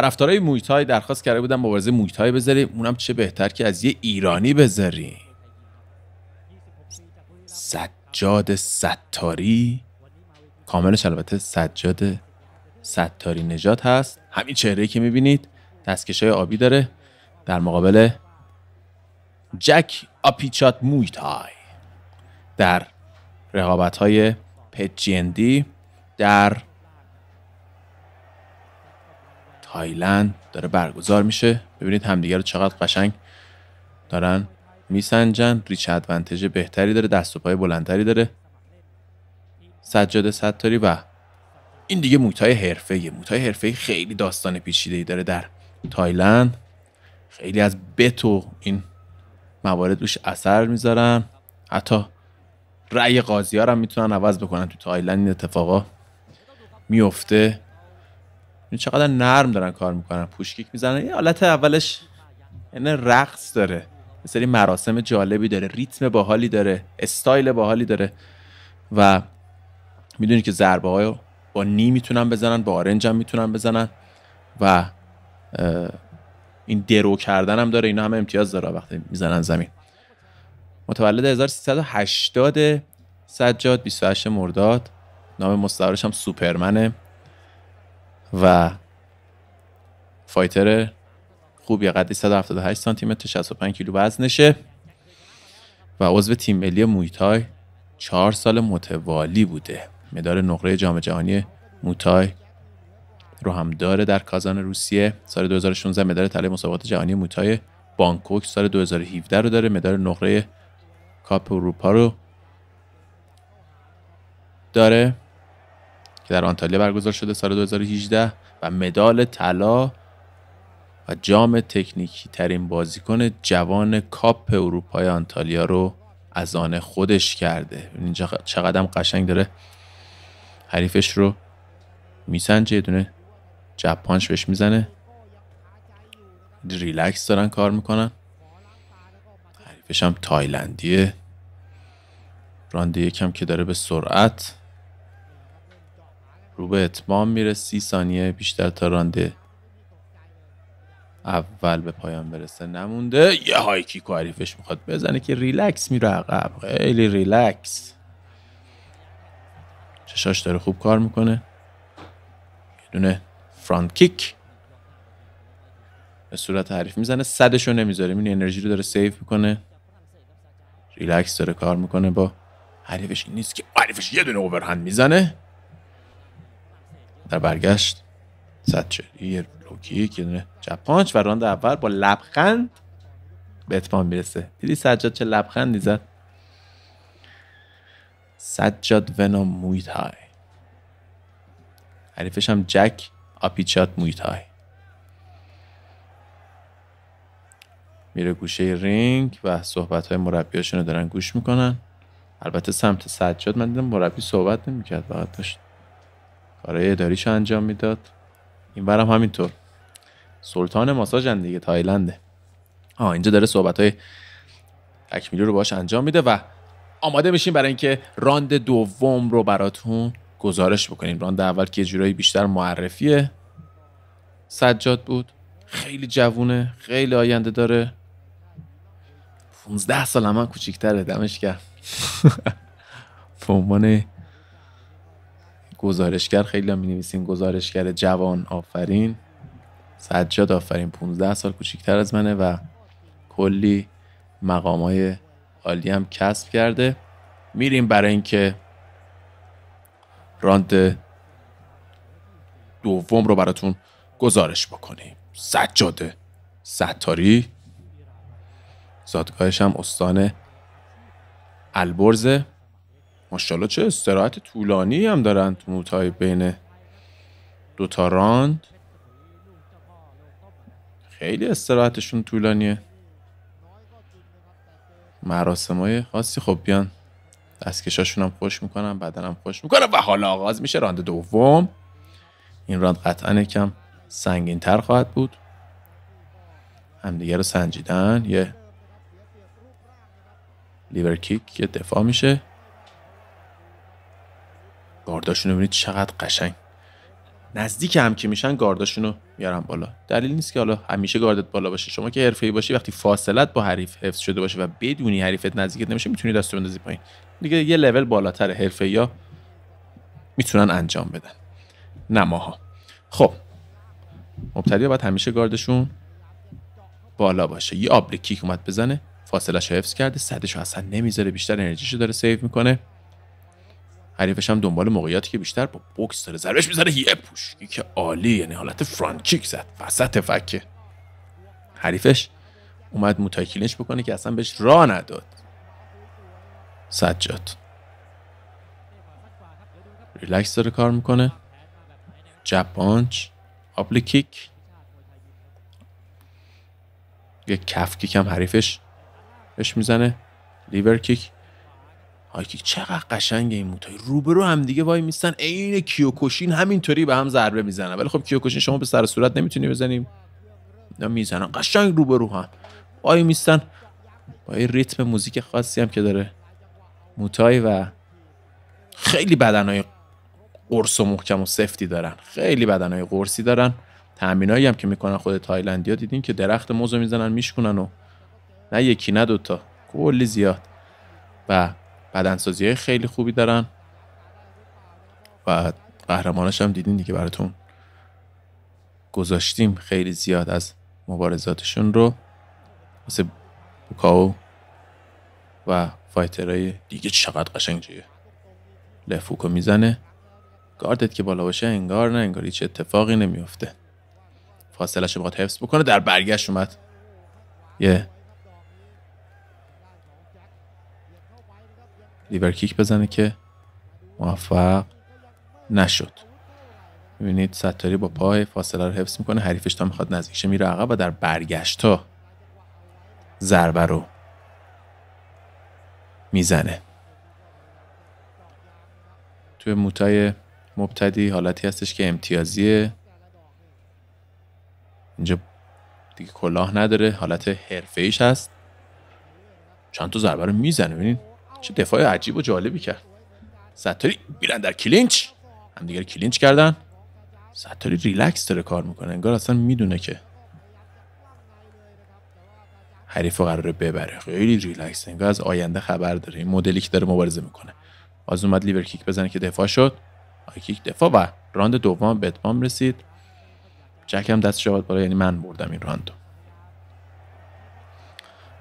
طرفدارای مویتای درخواست کرده بودن مبارزه مویتای بذاریم اونم چه بهتر که از یه ایرانی بذاریم سجاد ستاری کاملش البته سجاد ستاری نجات هست همین چهره که میبینید دستکش های آبی داره در مقابل جک آپیچات مویتای در رقابت های در تایلند داره برگزار میشه ببینید همدیگه رو چقدر قشنگ دارن میسنجن ریچ ادوانتج بهتری داره دست و پای بلندتری داره سجاده ستاری و این دیگه موتای ایه موتای حرفه خیلی داستان ای داره در تایلند خیلی از بت و این موارد روش اثر میذارن حتی رأی قاضی ها هم میتونن عوض بکنن تو تایلند این اتفاقا میفته این چقدر نرم دارن کار میکنن پوشکیک میزنن یه حالت اولش یعنی رقص داره یه سری مراسم جالبی داره ریتم باحالی داره استایل باحالی داره و میدونی که ضربه های با نی میتونن بزنن با آرنج هم میتونن بزنن و این درو کردن هم داره اینا همه امتیاز داره وقتی میزنن زمین متولد 1380 سجاد 28 مرداد نام مستعارش هم سوپرمنه و فایتر خوب یه قدری 178 سانتی متر 65 کیلو وزنشه و عضو تیم ملی مویتای چهار سال متوالی بوده مدال نقره جام جهانی موتای رو هم داره در کازان روسیه سال 2016 مدال طلای مسابقات جهانی موتای بانکوک سال 2017 رو داره مدال نقره کاپ اروپا رو داره که در آنتالیا برگزار شده سال 2018 و مدال طلا و جام تکنیکی ترین بازیکن جوان کاپ اروپای آنتالیا رو از آن خودش کرده اینجا چقدر قشنگ داره حریفش رو میسنجه یه دونه جب بهش میزنه ریلکس دارن کار میکنن حریفش هم تایلندیه رانده یکم که داره به سرعت رو به اتمام میره سی ثانیه بیشتر تا رانده اول به پایان برسه نمونده یه های کیکو حریفش میخواد بزنه که ریلکس میره عقب خیلی ریلکس چشاش داره خوب کار میکنه یه دونه فرانت کیک به صورت حریف میزنه صدشو نمیذاره این انرژی رو داره سیف میکنه ریلکس داره کار میکنه با حریفش این نیست که حریفش یه دونه اوورهند میزنه در برگشت یه لوکیک یه جپانچ و راند اول با لبخند به اتمام میرسه دیدی سجاد چه لبخندی زد سجاد ونا مویتای حریفش هم جک آپیچات مویتای میره گوشه رینگ و صحبت های مربیاشون رو دارن گوش میکنن البته سمت سجاد من دیدم مربی صحبت نمیکرد فقط داشت کارهای اداریش انجام میداد این برم همینطور سلطان ماساژ دیگه تایلنده آه اینجا داره صحبت های اکمیلی رو باش انجام میده و آماده میشیم برای اینکه راند دوم رو براتون گزارش بکنیم راند اول که جورایی بیشتر معرفیه سجاد بود خیلی جوونه خیلی آینده داره 15 سال همه من کوچیک‌تره دمش کرد به عنوان گزارشگر خیلی هم نویسیم گزارشگر جوان آفرین سجاد آفرین 15 سال کوچیکتر از منه و کلی مقام های عالی هم کسب کرده میریم برای اینکه راند دوم رو براتون گزارش بکنیم سجاد ستاری زادگاهش هم استان البرزه ماشاءالله چه استراحت طولانی هم دارن تو موتای بین دوتا راند خیلی استراحتشون طولانیه مراسم های خاصی خب بیان دستکشاشون هم خوش میکنم بدنم خوش میکنم و حالا آغاز میشه راند دوم این راند قطعا کم سنگین تر خواهد بود همدیگه رو سنجیدن یه لیور کیک یه دفاع میشه گارداشونو ببینید چقدر قشنگ نزدیک هم که میشن گارداشونو یارم بالا دلیل نیست که حالا همیشه گاردت بالا باشه شما که حرفه‌ای باشی وقتی فاصلت با حریف حفظ شده باشه و بدونی حریفت نزدیکت نمیشه میتونی دست بندازی پایین دیگه یه لول بالاتر یا میتونن انجام بدن نماها خب مبتدی باید همیشه گاردشون بالا باشه یه آبلیکیک کیک اومد بزنه فاصله حفظ کرده صدش اصلا نمیذاره بیشتر انرژیشو داره سیو میکنه حریفش هم دنبال موقعیتی که بیشتر با بوکس داره ضربش میزنه یه پوش که عالی یعنی حالت فرانت زد وسط فکه حریفش اومد متاکیلش بکنه که اصلا بهش راه نداد سجاد ریلکس داره کار میکنه جب آنچ آبل کیک یک کف کیک هم حریفش بهش میزنه لیور کیک آیکی چقدر قشنگ این موتای روبرو هم دیگه وای میستن عین کیوکوشین همینطوری به هم ضربه میزنن ولی خب کیوکوشین شما به سر صورت نمیتونی بزنیم نه میزنن قشنگ روبرو هم وای میستن با این ریتم موزیک خاصی هم که داره موتای و خیلی بدنهای قرص و محکم و سفتی دارن خیلی بدنهای قرصی دارن تمرینایی هم که میکنن خود تایلندیا دیدین که درخت موزو میزنن میشکنن و نه یکی نه دوتا کلی زیاد و بدنسازی های خیلی خوبی دارن و قهرمانش هم دیدین دیگه براتون گذاشتیم خیلی زیاد از مبارزاتشون رو مثل بوکاو و فایترهای دیگه چقدر قشنگ جیه لفوکو میزنه گاردت که بالا باشه انگار نه انگار هیچ اتفاقی نمیفته فاصلش رو حفظ بکنه در برگشت اومد یه لیور کیک بزنه که موفق نشد میبینید ستاری با پای فاصله رو حفظ میکنه حریفش تا میخواد نزدیکشه میره عقب و در برگشت ها ضربه رو میزنه توی موتای مبتدی حالتی هستش که امتیازیه اینجا دیگه کلاه نداره حالت حرفه ایش هست چند تا ضربه رو میزنه ببینید چه دفاع عجیب و جالبی کرد ستاری میرن در کلینچ همدیگر کلینچ کردن ستاری ریلکس داره کار میکنه انگار اصلا میدونه که حریف قراره ببره خیلی ریلکس انگار از آینده خبر داره این مدلی که داره مبارزه میکنه باز اومد لیور کیک بزنه که دفاع شد آی کیک دفاع و راند دوم به رسید جک هم دست برای بالا یعنی من بردم این راندو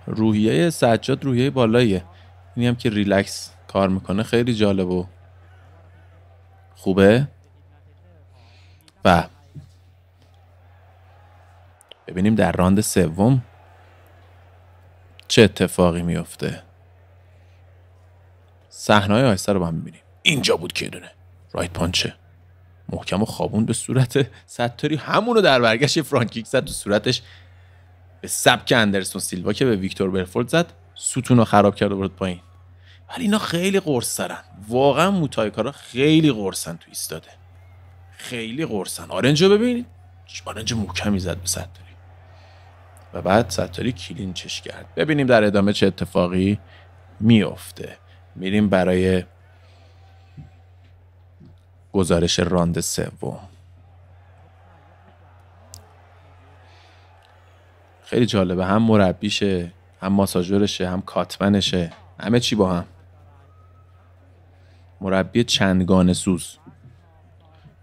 روحیه سجاد روحیه بالاییه اینی هم که ریلکس کار میکنه خیلی جالب و خوبه و ببینیم در راند سوم چه اتفاقی میفته صحنه آهسته رو با هم میبینیم اینجا بود که دونه رایت پانچه محکم و خوابون به صورت ستاری همونو در برگشت فرانکیک زد تو صورتش به سبک اندرسون سیلوا که به ویکتور برفورد زد ستون رو خراب کرد و برد پایین ولی اینا خیلی قرص دارن واقعا موتایکارا خیلی قرصن تو ایستاده خیلی قرصن آرنج رو ببینید آرنج محکمی زد به ستاری و بعد ستاری کلینچش کرد ببینیم در ادامه چه اتفاقی میافته میریم برای گزارش راند سوم خیلی جالبه هم مربیشه هم ماساژورشه هم کاتمنشه همه چی با هم مربی چندگان سوز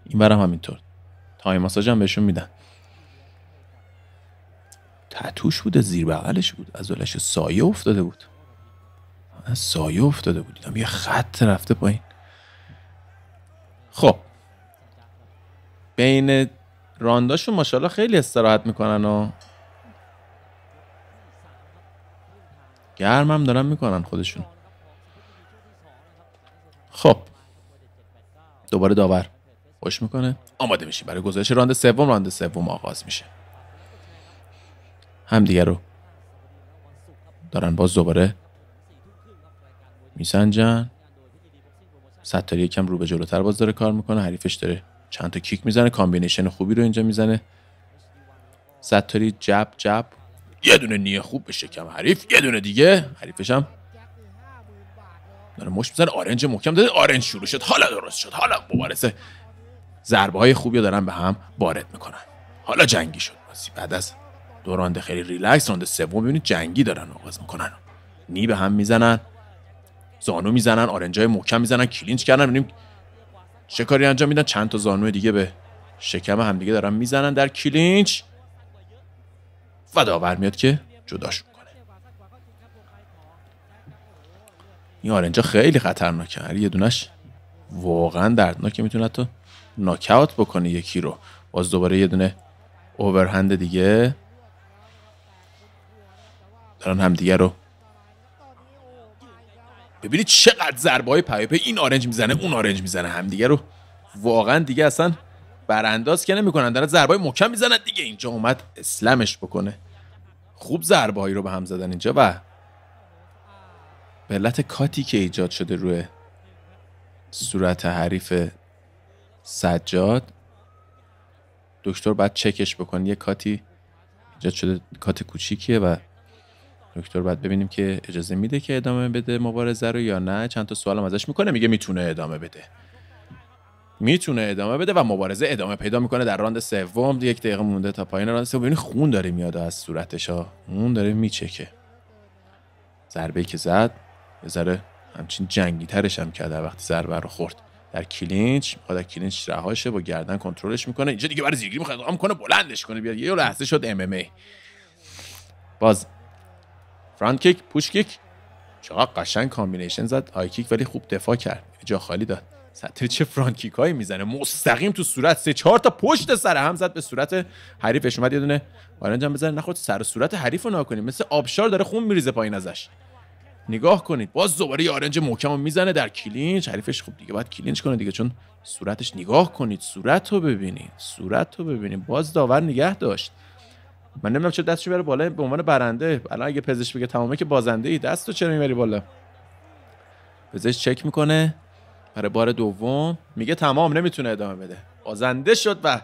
این برم همینطور تای ماساژ هم بهشون میدن تتوش بوده زیر بغلش بود از ولش سایه افتاده بود سایه افتاده بود دیدم یه خط رفته پایین خب بین رانداشون ماشاءالله خیلی استراحت میکنن و گرمم دارن میکنن خودشون خب دوباره داور خوش میکنه آماده میشیم برای گزارش راند سوم راند سوم آغاز میشه هم دیگه رو دارن باز دوباره میسنجن ستاری یکم رو به جلوتر باز داره کار میکنه حریفش داره چند تا کیک میزنه کامبینیشن خوبی رو اینجا میزنه ستاری جب جب یه دونه نیه خوب به شکم حریف یه دونه دیگه حریفش هم داره مش بزن آرنج محکم داده آرنج شروع شد حالا درست شد حالا مبارزه ضربه های خوبی دارن به هم وارد میکنن حالا جنگی شد بعد از دو خیلی ریلکس رانده سوم ببینید جنگی دارن آغاز میکنن نی به هم میزنن زانو میزنن های محکم میزنن کلینچ کردن ببینیم چه کاری انجام میدن چند تا زانو دیگه به شکم همدیگه دارن میزنن در کلینچ و داور میاد که جداش میکنه این آرنجا خیلی خطرناکه هر یه دونش واقعا دردناکه میتونه تو ناکاوت بکنه یکی رو باز دوباره یه دونه اوورهند دیگه دارن همدیگه رو ببینید چقدر ضربه های این آرنج میزنه اون آرنج میزنه هم دیگه رو واقعا دیگه اصلا برانداز که نمیکنن دارن ضربه های مکم میزنن دیگه اینجا اومد اسلمش بکنه خوب ضربه هایی رو به هم زدن اینجا و به علت کاتی که ایجاد شده روی صورت حریف سجاد دکتر باید چکش بکنه یه کاتی ایجاد شده کات کوچیکیه و دکتر باید ببینیم که اجازه میده که ادامه بده مبارزه رو یا نه چند تا هم ازش میکنه میگه میتونه ادامه بده میتونه ادامه بده و مبارزه ادامه پیدا میکنه در راند سوم یک دقیقه مونده تا پایین راند سوم ببین خون داره میاد از صورتش ها اون داره میچکه ضربه که زد یه ذره همچین جنگی ترش هم کرده وقتی ضربه رو خورد در کلینچ میخواد کلینچ رهاشه با گردن کنترلش میکنه اینجا دیگه برای زیرگیری میخواد ام کنه بلندش کنه بیاد یه لحظه شد ام ام ای باز فرانت کیک پوش کیک چقدر قشنگ کامبینیشن زد آی کیک ولی خوب دفاع کرد جا خالی داد سطح چه فرانکیکایی میزنه مستقیم تو صورت سه چهار تا پشت سر هم زد به صورت حریفش اومد یه دونه آرنج هم بزنه نخود سر صورت حریف رو کنیم مثل آبشار داره خون میریزه پایین ازش نگاه کنید باز دوباره آرنج محکم میزنه در کلینچ حریفش خب دیگه باید کلینچ کنه دیگه چون صورتش نگاه کنید صورت رو ببینید صورت رو ببینید باز داور نگه داشت من نمیدونم چرا دستش بره بالا به عنوان برنده الان اگه پزشک بگه تمامه که بازنده ای دستو چرا میبری بالا پزشک چک میکنه برای آره، بار دوم میگه تمام نمیتونه ادامه بده بازنده شد و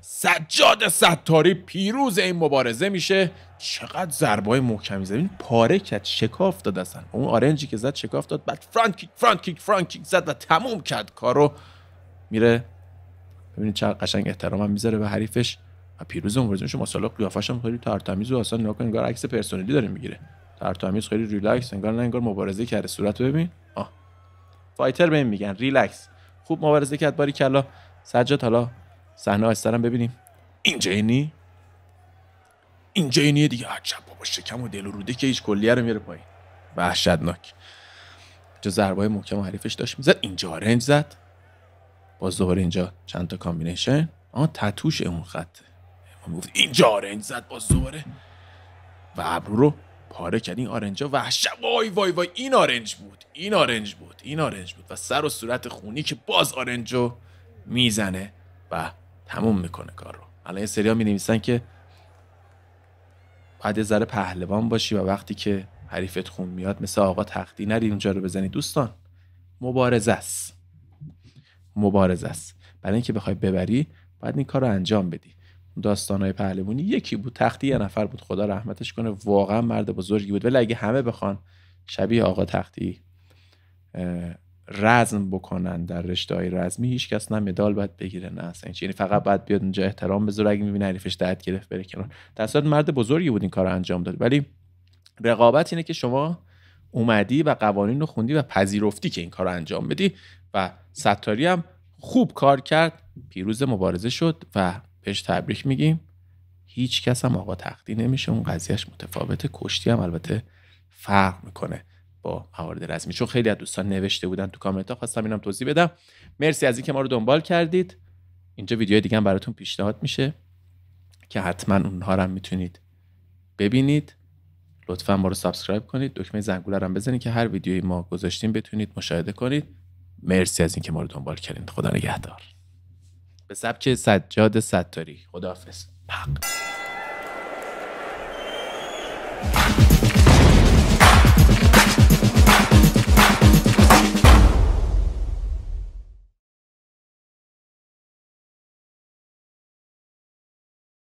سجاد ستاری پیروز این مبارزه میشه چقدر ضربای محکمی زد این پاره کرد شکاف داد اصلا اون آرنجی که زد شکاف داد بعد فرانت کیک فرانت کیک فرانت کیک زد و تموم کرد کارو میره ببینید چقدر قشنگ هم میذاره به حریفش و پیروز مبارزه شما سالا قیافش هم خیلی ترتمیز و اصلا نگاه انگار عکس پرسونلی داره میگیره ترتمیز خیلی ریلکس انگار نه انگار مبارزه کرده صورت ببین آه فایتر این میگن ریلکس خوب مبارزه کرد باری کلا سجاد حالا صحنه آیسترم ببینیم این جینی این جینی دیگه عجب بابا شکم و دل و روده که هیچ کلیه رو میره پایین وحشتناک چه ضربه محکم و حریفش داشت میزد اینجا آرنج زد با دوباره اینجا چند تا کامبینیشن آن تتوش اون خطه اینجا آرنج زد با دوباره و ابرو رو پاره کرد این آرنجا وحشت وای وای وای این آرنج بود این آرنج بود این آرنج بود و سر و صورت خونی که باز رو میزنه و تموم میکنه کار رو الان یه سریا می نویسن که بعد ذره پهلوان باشی و وقتی که حریفت خون میاد مثل آقا تختی نری اونجا رو بزنی دوستان مبارزه است مبارزه است برای اینکه بخوای ببری باید این کار رو انجام بدی داستانهای پهلوانی یکی بود تختی یه نفر بود خدا رحمتش کنه واقعا مرد بزرگی بود ولی اگه همه بخوان شبیه آقا تختی رزم بکنن در رشته رزمی هیچ کس نه مدال باید بگیره نه اصلا یعنی فقط باید بیاد اونجا احترام بذاره اگه میبینه حریفش دهت گرفت بره کنار در صورت مرد بزرگی بود این کار رو انجام داد ولی رقابت اینه که شما اومدی و قوانین رو خوندی و پذیرفتی که این کار انجام بدی و ستاری هم خوب کار کرد پیروز مبارزه شد و بهش تبریک میگیم هیچ کس هم آقا تختی نمیشه اون قضیهش متفاوت کشتی هم البته فرق میکنه با موارد رزمی چون خیلی از دوستان نوشته بودن تو کامنت ها خواستم اینم توضیح بدم مرسی از اینکه ما رو دنبال کردید اینجا ویدیو دیگه هم براتون پیشنهاد میشه که حتما اونها رو هم میتونید ببینید لطفا ما رو سابسکرایب کنید دکمه زنگوله رو بزنید که هر ویدیویی ما گذاشتیم بتونید مشاهده کنید مرسی از اینکه ما رو دنبال کردید خدا نگهدار به سبک سجاد ستاری خداحافظ پق